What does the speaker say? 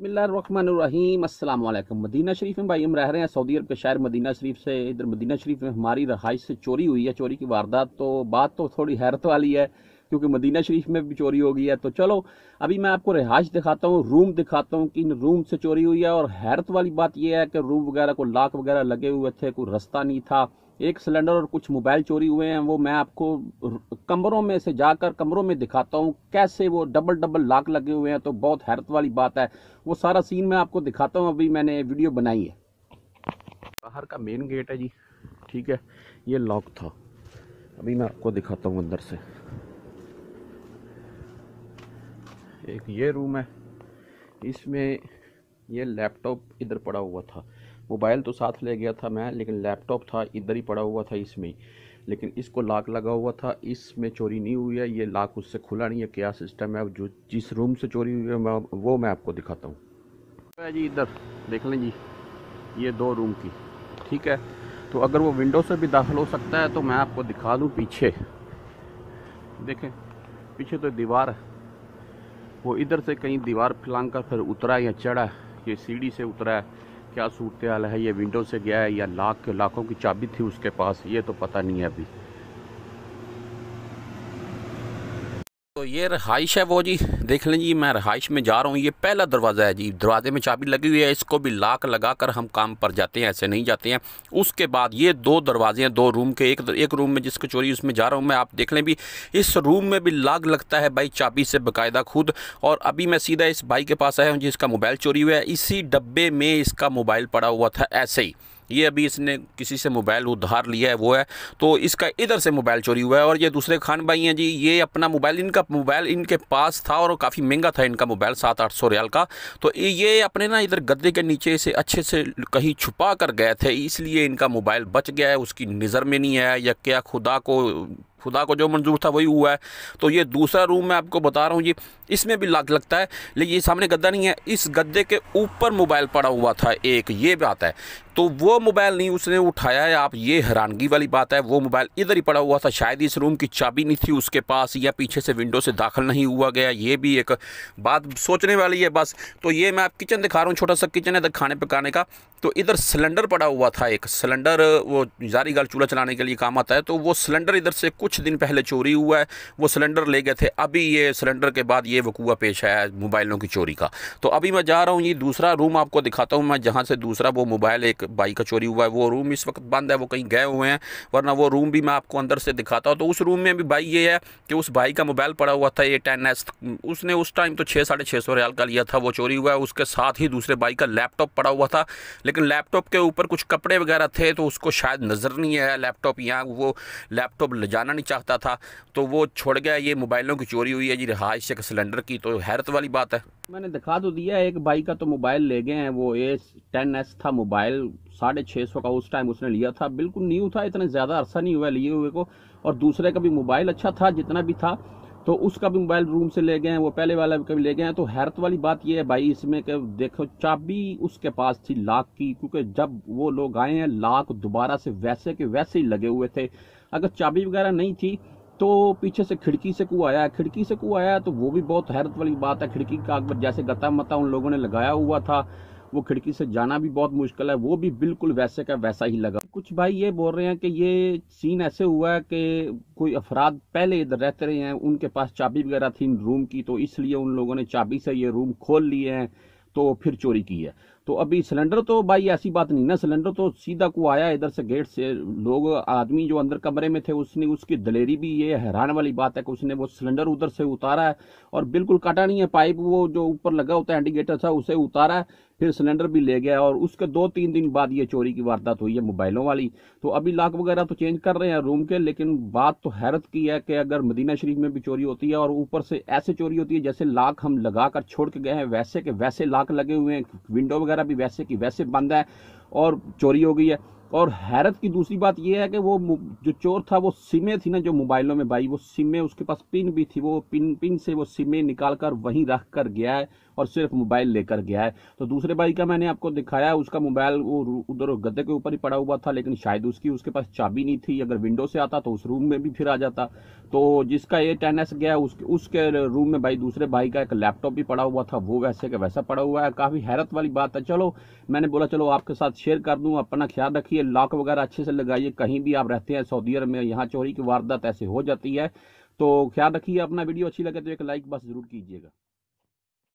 अस्सलाम वालेकुम मदीना शरीफ में भाई हम रह रहे हैं सऊदी अरब के शहर मदीना शरीफ से इधर मदीना शरीफ में हमारी रहाइश से चोरी हुई है चोरी की वारदात तो बात तो थोड़ी हैरत वाली है क्योंकि मदीना शरीफ में भी चोरी हो गई है तो चलो अभी मैं आपको रिहाइश दिखाता हूँ रूम दिखाता हूँ कि इन रूम से चोरी हुई है और हैरत वाली बात यह है कि रूम वगैरह को लाख वगैरह लगे हुए थे कोई रास्ता नहीं था एक सिलेंडर और कुछ मोबाइल चोरी हुए हैं वो मैं आपको कमरों में से जाकर कमरों में दिखाता हूँ कैसे वो डबल डबल लॉक लगे हुए हैं तो बहुत हैरत वाली बात है वो सारा सीन मैं आपको दिखाता हूँ अभी मैंने वीडियो बनाई है बाहर का मेन गेट है जी ठीक है ये लॉक था अभी मैं आपको दिखाता हूँ अंदर से एक ये रूम है इसमें ये लैपटॉप इधर पड़ा हुआ था मोबाइल तो साथ ले गया था मैं लेकिन लैपटॉप था इधर ही पड़ा हुआ था इसमें लेकिन इसको लाक लगा हुआ था इसमें चोरी नहीं हुई है ये लाक उससे खुला नहीं है क्या सिस्टम है जो जिस रूम से चोरी हुई है मैं वो मैं आपको दिखाता हूँ जी इधर देख लें जी ये दो रूम की ठीक है तो अगर वो विंडो से भी दाखिल हो सकता है तो मैं आपको दिखा दूँ पीछे देखें पीछे तो दीवार है वो इधर से कहीं दीवार फलांग कर फिर उतरा या चढ़ा ये सीढ़ी से उतरा है क्या सूरत हाल है ये विंडो से गया है या लाख लाखों की चाबी थी उसके पास ये तो पता नहीं है अभी तो ये रहाइश है वो जी देख लें जी मैं रहाइश में जा रहा हूँ ये पहला दरवाज़ा है जी दरवाजे में चाबी लगी हुई है इसको भी लाक लगा कर हम काम पर जाते हैं ऐसे नहीं जाते हैं उसके बाद ये दो दरवाजे हैं दो रूम के एक एक रूम में जिसको चोरी उसमें जा रहा हूँ मैं आप देख लें भी इस रूम में भी लाग लगता है भाई चाबी से बाकायदा खुद और अभी मैं सीधा इस भाई के पास आया हूँ जिसका मोबाइल चोरी हुआ है इसी डब्बे में इसका मोबाइल पड़ा हुआ था ऐसे ही ये अभी इसने किसी से मोबाइल उधार लिया है वो है तो इसका इधर से मोबाइल चोरी हुआ है और ये दूसरे खान भाई हैं जी ये अपना मोबाइल इनका मोबाइल इनके पास था और काफ़ी महंगा था इनका मोबाइल सात आठ सौ रियाल का तो ये अपने ना इधर गद्दे के नीचे से अच्छे से कहीं छुपा कर गए थे इसलिए इनका मोबाइल बच गया है उसकी नज़र में नहीं आया या क्या खुदा को खुदा को जो मंजूर था वही हुआ है तो ये दूसरा रूम मैं आपको बता रहा हूँ जी इसमें भी लाख लगता है लेकिन ये सामने गद्दा नहीं है इस गद्दे के ऊपर मोबाइल पड़ा हुआ था एक ये बात है तो वो मोबाइल नहीं उसने उठाया है आप ये हैरानगी वाली बात है वो मोबाइल इधर ही पड़ा हुआ था शायद इस रूम की चाबी नहीं थी उसके पास या पीछे से विंडो से दाखिल नहीं हुआ गया ये भी एक बात सोचने वाली है बस तो ये मैं आप किचन दिखा रहा हूँ छोटा सा किचन है खाने पकाने का तो इधर सिलेंडर पड़ा हुआ था एक सिलेंडर वो जारी गाल चूल्हा चलाने के लिए काम आता है तो वो सिलेंडर इधर से कुछ दिन पहले चोरी हुआ है वो सिलेंडर ले गए थे अभी ये सिलेंडर के बाद ये वकूआ पेश आया मोबाइलों की चोरी का तो अभी मैं जा रहा हूँ ये दूसरा रूम आपको दिखाता हूँ मैं जहाँ से दूसरा वो मोबाइल एक भाई का चोरी हुआ है वो रूम इस वक्त बंद है वो कहीं गए हुए हैं वरना वो रूम भी मैं आपको अंदर से दिखाता हूँ तो उस रूम में भी भाई ये है कि उस भाई का मोबाइल पड़ा हुआ था ए टेन एस उसने उस टाइम तो छः साढ़े छः सौ रियाल का लिया था वो चोरी हुआ है उसके साथ ही दूसरे भाई का लैपटॉप पड़ा हुआ था लेकिन लैपटॉप के ऊपर कुछ कपड़े वगैरह थे तो उसको शायद नज़र नहीं आया लैपटॉप यहाँ वो लैपटॉप ले जाना नहीं चाहता था तो वो छोड़ गया ये मोबाइलों की चोरी हुई है जी रिहाइश एक सिलेंडर की तो हैरत वाली बात है मैंने दिखा तो दिया एक भाई का तो मोबाइल ले गए हैं वो ए टेन एस था मोबाइल साढ़े छः सौ का उस टाइम उसने लिया था बिल्कुल न्यू था इतना ज़्यादा अरसा नहीं हुआ लिए हुए को और दूसरे का भी मोबाइल अच्छा था जितना भी था तो उसका भी मोबाइल रूम से ले गए हैं वो पहले वाला भी कभी ले गए हैं तो हैरत वाली बात ये है भाई इसमें कि देखो चाबी उसके पास थी लाख की क्योंकि जब वो लोग आए हैं लाख दोबारा से वैसे के वैसे ही लगे हुए थे अगर चाबी वगैरह नहीं थी तो पीछे से खिड़की से कुआ आया खिड़की से कुआ आया तो वो भी बहुत हैरत वाली बात है खिड़की का जैसे गता मता उन लोगों ने लगाया हुआ था वो खिड़की से जाना भी बहुत मुश्किल है वो भी बिल्कुल वैसे का वैसा ही लगा कुछ भाई ये बोल रहे हैं कि ये सीन ऐसे हुआ है कि कोई अफराद पहले इधर रहते रहे हैं उनके पास चाबी वगैरह थी रूम की तो इसलिए उन लोगों ने चाबी से ये रूम खोल लिए हैं तो फिर चोरी की है तो अभी सिलेंडर तो भाई ऐसी बात नहीं ना सिलेंडर तो सीधा को आया इधर से गेट से लोग आदमी जो अंदर कमरे में थे उसने उसकी दलेरी भी ये हैरान वाली बात है कि उसने वो सिलेंडर उधर से उतारा है और बिल्कुल काटा नहीं है पाइप वो जो ऊपर लगा होता है इंडिकेटर था उसे उतारा है फिर सिलेंडर भी ले गया और उसके दो तीन दिन बाद ये चोरी की वारदात हुई है मोबाइलों वाली तो अभी लाख वगैरह तो चेंज कर रहे हैं रूम के लेकिन बात तो हैरत की है कि अगर मदीना शरीफ में भी चोरी होती है और ऊपर से ऐसे चोरी होती है जैसे लाख हम लगा कर छोड़ के गए हैं वैसे के वैसे लाख लगे हुए हैं विंडो वगैरह वगैरह भी वैसे की वैसे बंद है और चोरी हो गई है और हैरत की दूसरी बात यह है कि वो जो चोर था वो सिमें थी ना जो मोबाइलों में भाई वो सिमें उसके पास पिन भी थी वो पिन पिन से वो सिमें निकाल कर वहीं रख कर गया है और सिर्फ मोबाइल लेकर गया है तो दूसरे भाई का मैंने आपको दिखाया उसका मोबाइल वो उधर गद्दे के ऊपर ही पड़ा हुआ था लेकिन शायद उसकी उसके पास चाबी नहीं थी अगर विंडो से आता तो उस रूम में भी फिर आ जाता तो जिसका ए टेन एस गया उसके उसके रूम में भाई दूसरे भाई का एक लैपटॉप भी पड़ा हुआ था वो वैसे का वैसा पड़ा हुआ है काफ़ी हैरत वाली बात है चलो मैंने बोला चलो आपके साथ शेयर कर दूँ अपना ख्याल रखिए लॉक वगैरह अच्छे से लगाइए कहीं भी आप रहते हैं सऊदी अरब में यहाँ चोरी की वारदात ऐसे हो जाती है तो ख्याल रखिए अपना वीडियो अच्छी लगे तो एक लाइक बस जरूर कीजिएगा